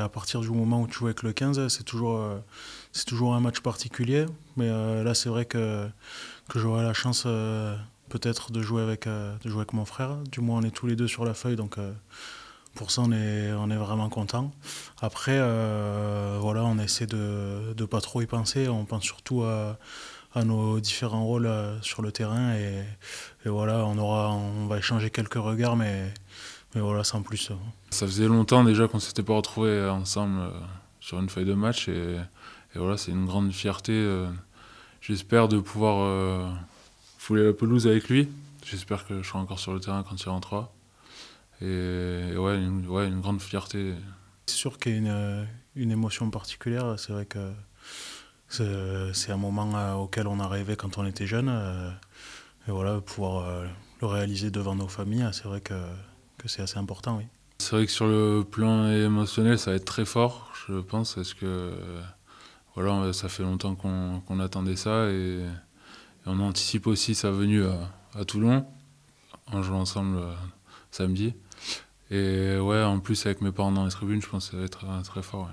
À partir du moment où tu joues avec le 15, c'est toujours, euh, c'est toujours un match particulier. Mais euh, là, c'est vrai que, que j'aurai la chance euh, peut-être de, jouer avec de jouer avec mon frère. Du moins, on est tous les deux sur la feuille, donc pour ça, on est, on est vraiment content. Après, voilà, on essaie de ne pas trop y penser. On pense surtout à, nos différents rôles sur le terrain. Et, voilà, on, aura, on va échanger quelques regards, mais mais voilà, sans plus. Ça faisait longtemps déjà qu'on ne s'était pas retrouvés euh, ensemble euh, sur une feuille de match. Et, voilà, c'est une grande fierté. Euh, j'espère de pouvoir fouler la pelouse avec lui. J'espère que je serai encore sur le terrain quand il rentrera. Et, ouais, une, ouais, une grande fierté. C'est sûr qu'il y a une, une émotion particulière. C'est vrai que c'est un moment auquel on a rêvé quand on était jeune. Et voilà, pouvoir le réaliser devant nos familles, hein, c'est vrai que que c'est assez important, oui. C'est vrai que sur le plan émotionnel, ça va être très fort, je pense, parce que voilà, ça fait longtemps qu'on attendait ça et, on anticipe aussi sa venue à, Toulon en jouant ensemble euh, samedi. Et ouais, en plus avec mes parents dans les tribunes, je pense que ça va être euh, très, fort.